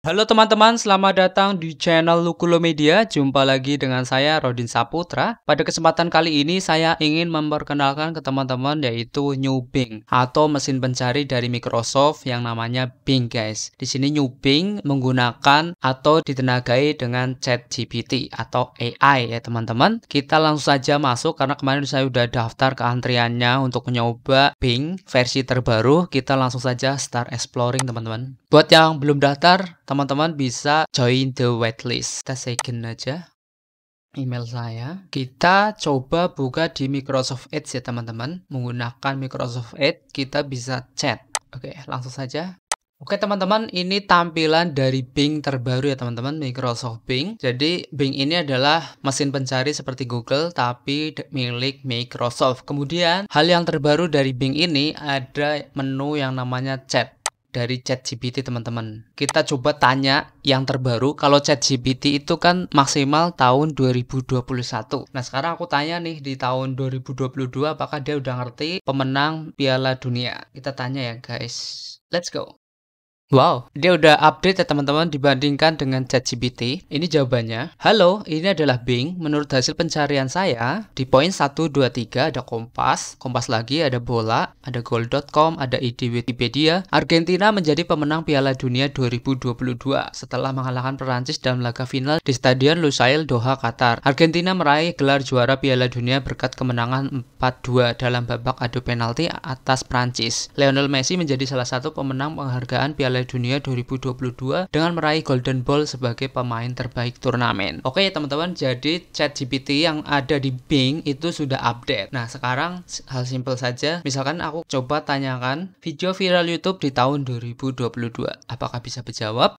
Halo teman-teman, selamat datang di channel Lukulo Media. Jumpa lagi dengan saya Rodin Saputra. Pada kesempatan kali ini saya ingin memperkenalkan ke teman-teman yaitu New Bing atau mesin pencari dari Microsoft yang namanya Bing guys. Di sini New Bing menggunakan atau ditenagai dengan ChatGPT atau AI ya teman-teman. Kita langsung saja masuk karena kemarin saya sudah daftar ke antriannya untuk mencoba Bing versi terbaru. Kita langsung saja start exploring teman-teman. Buat yang belum daftar teman-teman bisa join the waitlist. Kita second aja email saya. Kita coba buka di Microsoft Edge ya teman-teman. Menggunakan Microsoft Edge kita bisa chat. Oke, langsung saja. Oke teman-teman, ini tampilan dari Bing terbaru ya teman-teman, Microsoft Bing. Jadi Bing ini adalah mesin pencari seperti Google tapi milik Microsoft. Kemudian hal yang terbaru dari Bing ini ada menu yang namanya chat dari ChatGPT teman-teman. Kita coba tanya yang terbaru. Kalau ChatGPT itu kan maksimal tahun 2021. Nah, sekarang aku tanya nih di tahun 2022 apakah dia udah ngerti pemenang Piala Dunia. Kita tanya ya, guys. Let's go. Wow, dia udah update ya teman-teman dibandingkan dengan ChatGPT. Ini jawabannya. Halo, ini adalah Bing. Menurut hasil pencarian saya, di poin 1, 2, 3 ada kompas, kompas lagi ada bola, ada gold.com, ada ID Wikipedia. Argentina menjadi pemenang Piala Dunia 2022 setelah mengalahkan Perancis dalam laga final di Stadion Lusail Doha, Qatar. Argentina meraih gelar juara Piala Dunia berkat kemenangan 4-2 dalam babak adu penalti atas Perancis. Lionel Messi menjadi salah satu pemenang penghargaan Piala Piala Dunia 2022 dengan meraih Golden Ball sebagai pemain terbaik turnamen. Oke teman-teman, jadi chat GPT yang ada di Bing itu sudah update. Nah sekarang hal simple saja, misalkan aku coba tanyakan video viral YouTube di tahun 2022, apakah bisa berjawab?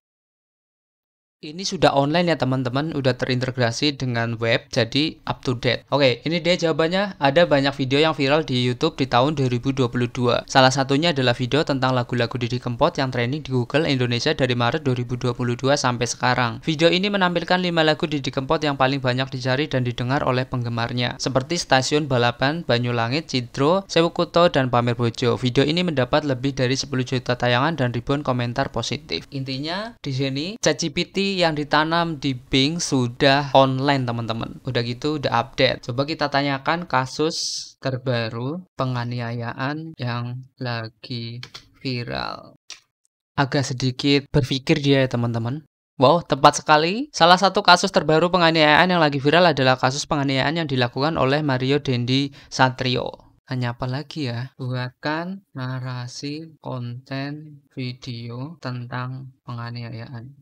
Ini sudah online ya teman-teman, udah terintegrasi dengan web, jadi up to date. Oke, ini dia jawabannya. Ada banyak video yang viral di YouTube di tahun 2022. Salah satunya adalah video tentang lagu-lagu Didi Kempot yang trending di Google Indonesia dari Maret 2022 sampai sekarang. Video ini menampilkan 5 lagu Didi Kempot yang paling banyak dicari dan didengar oleh penggemarnya, seperti Stasiun Balapan, Banyulangit, Cidro, Sewukuto, dan Pamer Bojo. Video ini mendapat lebih dari 10 juta tayangan dan ribuan komentar positif. Intinya, di sini ChatGPT yang ditanam di Bing sudah online teman-teman. Udah gitu udah update. Coba kita tanyakan kasus terbaru penganiayaan yang lagi viral. Agak sedikit berpikir dia ya teman-teman. Wow, tepat sekali. Salah satu kasus terbaru penganiayaan yang lagi viral adalah kasus penganiayaan yang dilakukan oleh Mario Dendi Satrio. Hanya apa lagi ya? Buatkan narasi konten video tentang penganiayaan.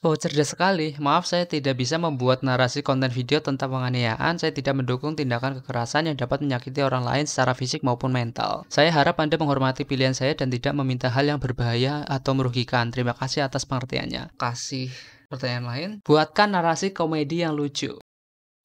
Oh, cerdas sekali. Maaf, saya tidak bisa membuat narasi konten video tentang penganiayaan. Saya tidak mendukung tindakan kekerasan yang dapat menyakiti orang lain secara fisik maupun mental. Saya harap Anda menghormati pilihan saya dan tidak meminta hal yang berbahaya atau merugikan. Terima kasih atas pengertiannya. Kasih pertanyaan lain. Buatkan narasi komedi yang lucu.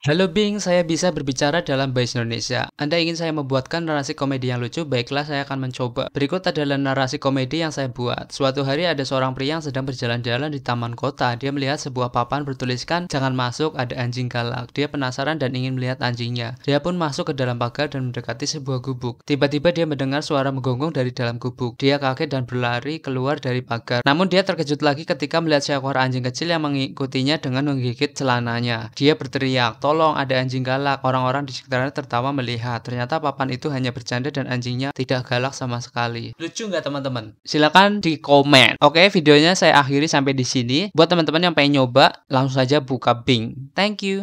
Halo Bing, saya bisa berbicara dalam bahasa Indonesia. Anda ingin saya membuatkan narasi komedi yang lucu? Baiklah, saya akan mencoba. Berikut adalah narasi komedi yang saya buat. Suatu hari ada seorang pria yang sedang berjalan-jalan di taman kota. Dia melihat sebuah papan bertuliskan, jangan masuk, ada anjing galak. Dia penasaran dan ingin melihat anjingnya. Dia pun masuk ke dalam pagar dan mendekati sebuah gubuk. Tiba-tiba dia mendengar suara menggonggong dari dalam gubuk. Dia kaget dan berlari keluar dari pagar. Namun dia terkejut lagi ketika melihat seekor anjing kecil yang mengikutinya dengan menggigit celananya. Dia berteriak, Tolong ada anjing galak. Orang-orang di sekitarnya tertawa melihat. Ternyata papan itu hanya bercanda dan anjingnya tidak galak sama sekali. Lucu nggak teman-teman? Silakan di komen. Oke, videonya saya akhiri sampai di sini. Buat teman-teman yang pengen nyoba, langsung saja buka Bing. Thank you.